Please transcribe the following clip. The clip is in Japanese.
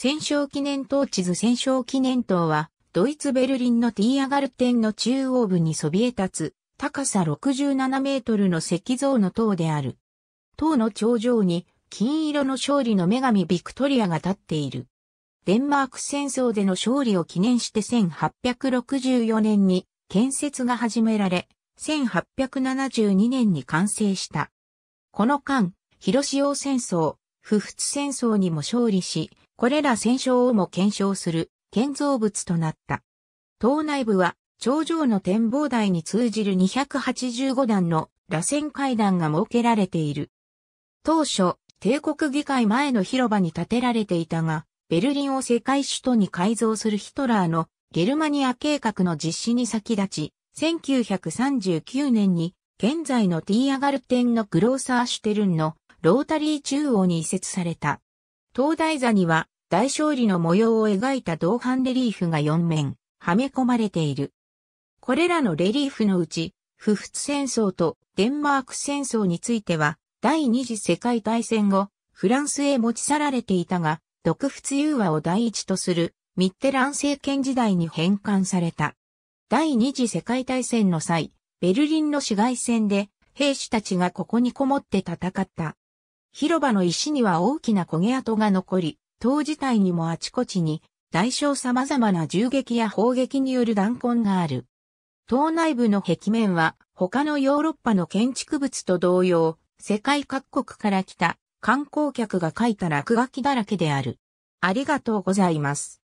戦勝記念塔地図戦勝記念塔は、ドイツ・ベルリンのティーアガルテンの中央部にそびえ立つ、高さ67メートルの石像の塔である。塔の頂上に、金色の勝利の女神ビクトリアが立っている。デンマーク戦争での勝利を記念して1864年に建設が始められ、1872年に完成した。この間、広潮戦争、不仏戦争にも勝利し、これら戦勝をも検証する建造物となった。島内部は頂上の展望台に通じる285段の螺旋階段が設けられている。当初、帝国議会前の広場に建てられていたが、ベルリンを世界首都に改造するヒトラーのゲルマニア計画の実施に先立ち、1939年に現在のティーアガルテンのグローサーシュテルンのロータリー中央に移設された。東大座には大勝利の模様を描いた銅版レリーフが4面、はめ込まれている。これらのレリーフのうち、不仏戦争とデンマーク戦争については、第二次世界大戦後、フランスへ持ち去られていたが、独仏融和を第一とするミッテラン政権時代に返還された。第二次世界大戦の際、ベルリンの市街戦で兵士たちがここにこもって戦った。広場の石には大きな焦げ跡が残り、塔自体にもあちこちに、大小様々な銃撃や砲撃による弾痕がある。島内部の壁面は、他のヨーロッパの建築物と同様、世界各国から来た観光客が書いた落書きだらけである。ありがとうございます。